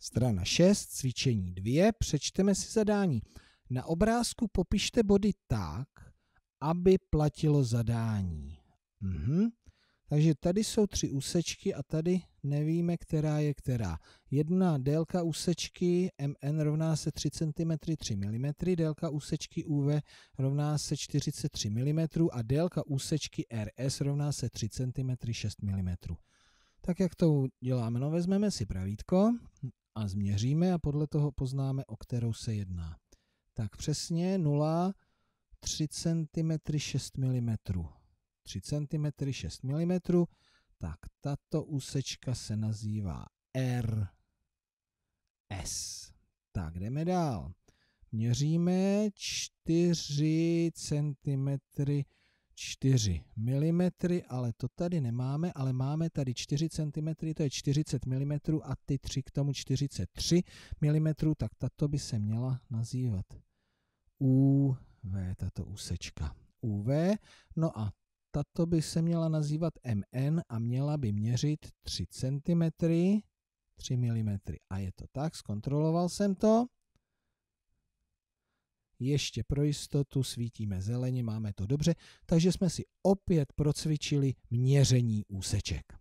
Strana 6, cvičení 2, přečteme si zadání. Na obrázku popište body tak, aby platilo zadání. Mhm. Takže tady jsou tři úsečky a tady nevíme, která je která. Jedna délka úsečky MN rovná se 3 cm 3 mm, délka úsečky UV rovná se 43 mm a délka úsečky RS rovná se 3 cm 6 mm. Tak jak to uděláme? No vezmeme si pravítko a změříme a podle toho poznáme, o kterou se jedná. Tak přesně 0, 3 cm 6 mm. 3 cm 6 mm, tak tato úsečka se nazývá R. S. Tak jdeme dál. Měříme 4 cm 4 mm, ale to tady nemáme, ale máme tady 4 cm, to je 40 mm a ty 3 k tomu 43 mm, tak tato by se měla nazývat UV, tato úsečka. UV, no a tato by se měla nazývat MN a měla by měřit 3 cm, 3 mm. A je to tak, zkontroloval jsem to ještě pro jistotu svítíme zeleně, máme to dobře, takže jsme si opět procvičili měření úseček.